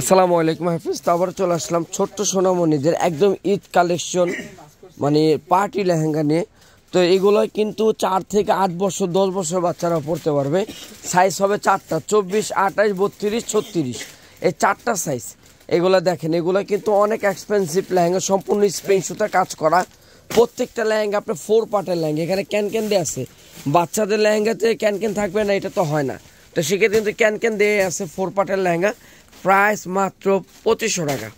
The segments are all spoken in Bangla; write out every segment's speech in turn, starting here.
আসসালামু আলাইকুম হাফিজ তারপর চলে আসলাম ছোট্ট সোনামণিদের একদম ঈদ কালেকশন মানে পার্টি লেহেঙ্গা নিয়ে তো এগুলো কিন্তু চার থেকে আট বছর দশ বছর বাচ্চারা পড়তে পারবে সাইজ হবে চারটা চব্বিশ আঠাশ বত্রিশ ছত্রিশ এই চারটা সাইজ এগুলো দেখেন এগুলো কিন্তু অনেক এক্সপেন্সিভ লেহেঙ্গা সম্পূর্ণ স্প্রিং সুতার কাজ করা প্রত্যেকটা লেহেঙ্গা আপনার ফোর পার্টের লেহেঙ্গা এখানে ক্যান ক্যান দিয়ে আছে বাচ্চাদের লেহেঙ্গাতে ক্যান ক্যান থাকবে না এটা তো হয় না তো সেক্ষেত্রে কিন্তু ক্যান ক্যান দিয়ে আছে ফোর পার্টের লেহেঙ্গা প্রাইস মাত্র পঁচিশশো টাকা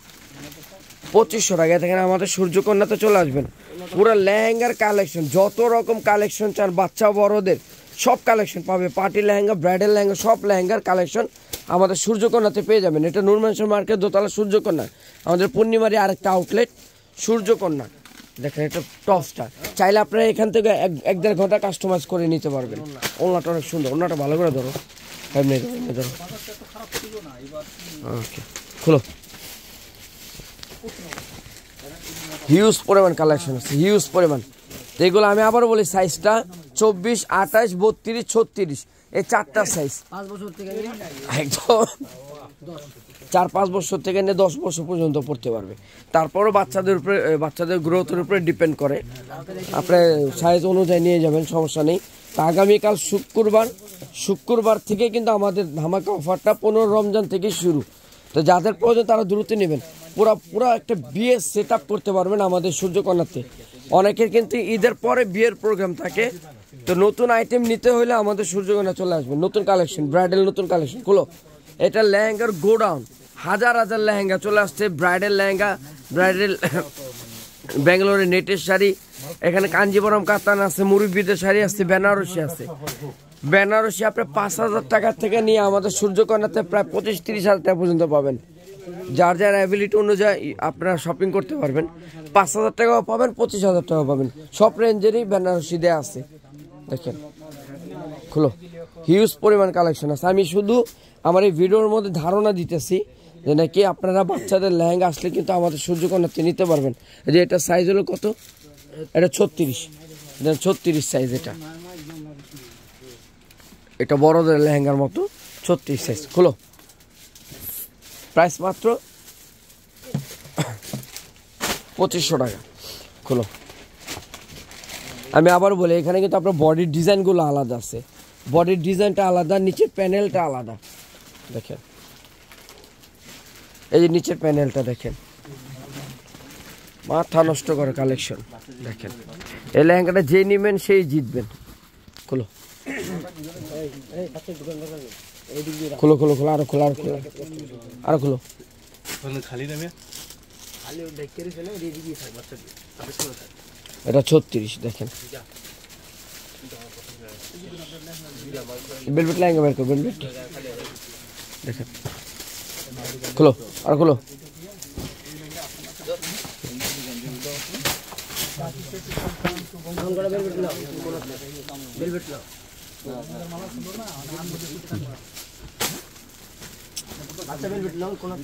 পঁচিশশো টাকা দেখেন আমাদের সূর্যকন্যাতে চলে আসবেন পুরো লেহেঙ্গার কালেকশন যত রকম কালেকশন চান বাচ্চা বড়দের সব কালেকশন পাবে পার্টি লেহেঙ্গা ব্রাইডাল লেহেঙ্গা সব লেহেঙ্গার কালেকশন আমাদের সূর্যকন্যাতে পেয়ে যাবেন এটা নুরমানসর মার্কেট দোতলা সূর্যকন্যা আমাদের পূর্ণিমারই আরেকটা আউটলেট সূর্যকন্যা দেখেন এটা টপসটা চাইলে আপনারা এখান থেকে এক এক দেড় ঘন্টা কাস্টমাইজ করে নিতে পারবেন ওনাটা অনেক সুন্দর ওনাটা ভালো করে ধরো এমনি হিউজ পরিমাণ কালেকশন আছে হিউজ পরিমাণ এগুলো আমি আবার বলি সাইজটা চব্বিশ আঠাশ বত্রিশ ছত্রিশ এই চারটা সাইজ একদম চার পাঁচ বছর থেকে নিয়ে দশ বছর পর্যন্ত পড়তে পারবে তারপরও বাচ্চাদের উপরে বাচ্চাদের গ্রোথের উপরে ডিপেন্ড করে আপনি সাইজ অনুযায়ী নিয়ে যাবেন সমস্যা নেই আগামীকাল শুক্রবার শুক্রবার থেকে কিন্তু আমাদের ধামাকা অফারটা পনেরো রমজান থেকে শুরু তো যাদের প্রয়োজন তারা দ্রুত নেবেন পুরো পুরো একটা বিয়ে সেট করতে পারবেন আমাদের সূর্যকন্যাতে অনেকের কিন্তু ঈদের পরে বিয়ের প্রোগ্রাম থাকে তো নতুন আইটেম নিতে হলে আমাদের সূর্যকন্যা চলে আসবে নতুন কালেকশন ব্রাইডাল নতুন কালেকশন খুলো এটা লেহেঙ্গার গোডাউন হাজার হাজার লেহেঙ্গা চলে আসছে ব্রাইডাল লেহেঙ্গা ব্রাইডাল ব্যাঙ্গালোরে নেটের শাড়ি এখানে কাঞ্জিবরম কাতান আছে মুরব্বীদের শাড়ি আছে বেনারসি আছে বেনারসি আপনি পাঁচ হাজার টাকার থেকে নিয়ে আমাদের সূর্যকন্যাতে প্রায় পঁচিশ তিরিশ হাজার টাকা পর্যন্ত পাবেন যার যার অ্যাবিলিটি অনুযায়ী আপনারা শপিং করতে পারবেন পাঁচ হাজার টাকাও পাবেন পঁচিশ হাজার টাকাও পাবেন সব রেঞ্জেরই বেনারসি দেয়া আছে দেখেন খুলো হিউজ পরিমাণ কালেকশন আছে আমি শুধু আমার এই ভিডিওর মধ্যে ধারণা দিতেছি যে নাকি আপনারা বাচ্চাদের লেহেঙ্গা আসলে কিন্তু আমাদের সূর্যকন্যাতে নিতে পারবেন যে এটা সাইজ হলো কত এটা ছত্রিশ ছত্রিশ সাইজ এটা এটা বড়দের লেহেঙ্গার মতো ছত্রিশ সাইজ খুলো প্রাইস মাত্র পঁচিশশো টাকা খুলো আমি আবার বলি এখানে কিন্তু আপনার বডির ডিজাইনগুলো আলাদা আছে বডির ডিজাইনটা আলাদা নিচের প্যানেলটা আলাদা দেখেন এই যে নিচের প্যানেলটা দেখেন মাথা নষ্ট করে কালেকশন দেখেন এই লেহেঙ্গাটা যে নেবেন সেই জিতবেন খোলো খোলো খোলো খোলো আরো খোলো আরো খোলো আরো খোলো আচ্ছা, এটা ছত্রিশ দেখেন বেলবেট লেহেঙ্গা বের করো বেলবেট দেখেন খুলো আর খুলো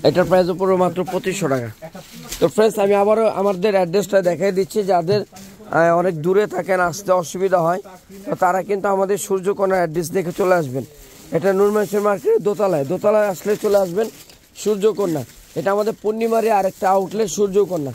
এটার প্রাইস উপর মাত্র পঁচিশশো টাকা তো ফ্রেন্ডস আমি আবারও আমাদের অ্যাড্রেসটা দেখাই দিচ্ছি যাদের অনেক দূরে থাকেন আসতে অসুবিধা হয় তো তারা কিন্তু আমাদের সূর্যকোনা অ্যাড্রেস দেখে চলে আসবেন এটা নুরমানসের মার্কেটের দোতলায় দোতলায় আসলে চলে আসবেন সূর্যকন্যা এটা আমাদের পূর্ণিমারে আরেকটা আউটলেট সূর্যকন্যা